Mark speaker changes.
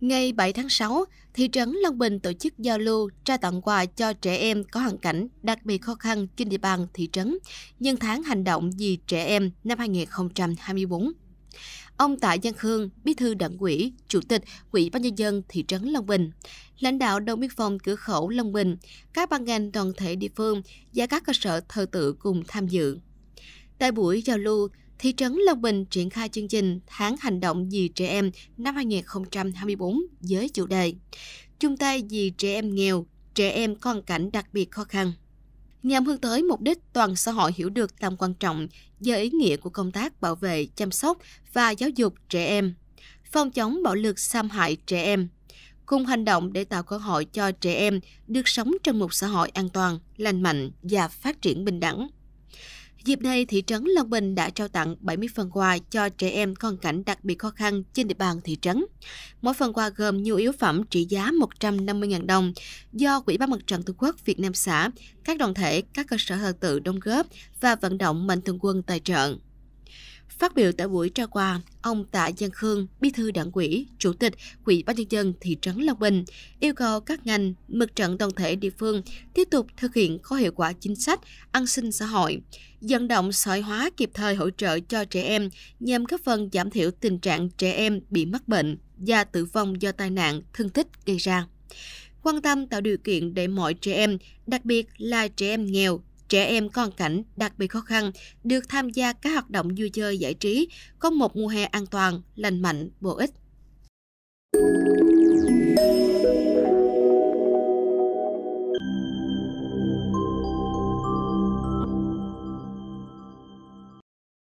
Speaker 1: Ngày 7 tháng 6, thị trấn Long Bình tổ chức giao lưu trao tặng quà cho trẻ em có hoàn cảnh đặc biệt khó khăn trên địa bàn thị trấn nhân tháng hành động vì trẻ em năm 2024. Ông Tạ Văn Khương, Bí thư Đảng ủy, Chủ tịch Ủy ban nhân dân thị trấn Long Bình, lãnh đạo đồn biên phòng cửa khẩu Long Bình, các ban ngành đoàn thể địa phương và các cơ sở thờ tự cùng tham dự. Tại buổi giao lưu, thị trấn Long Bình triển khai chương trình Tháng Hành động vì trẻ em năm 2024 với chủ đề Chung tay vì trẻ em nghèo, trẻ em có hoàn cảnh đặc biệt khó khăn. Nhằm hướng tới mục đích toàn xã hội hiểu được tầm quan trọng và ý nghĩa của công tác bảo vệ, chăm sóc và giáo dục trẻ em, phòng chống bạo lực xâm hại trẻ em, cùng hành động để tạo cơ hội cho trẻ em được sống trong một xã hội an toàn, lành mạnh và phát triển bình đẳng. Dịp này, thị trấn Long Bình đã trao tặng 70 phần quà cho trẻ em con cảnh đặc biệt khó khăn trên địa bàn thị trấn. Mỗi phần quà gồm nhu yếu phẩm trị giá 150.000 đồng do Quỹ ban Mặt trận Tổ quốc Việt Nam xã, các đoàn thể, các cơ sở thờ tự đóng góp và vận động mạnh thường quân tài trợ. Phát biểu tại buổi trao quà, ông Tạ Giang Khương, Bí thư Đảng ủy, Chủ tịch Quỹ ban nhân dân thị trấn Long Bình yêu cầu các ngành, mặt trận toàn thể địa phương tiếp tục thực hiện có hiệu quả chính sách an sinh xã hội, dẫn động sỏi hóa kịp thời hỗ trợ cho trẻ em nhằm góp phần giảm thiểu tình trạng trẻ em bị mắc bệnh và tử vong do tai nạn, thương tích gây ra quan tâm tạo điều kiện để mọi trẻ em, đặc biệt là trẻ em nghèo, Trẻ em con cảnh đặc biệt khó khăn được tham gia các hoạt động vui chơi giải trí, có một mùa hè an toàn, lành mạnh, bổ ích.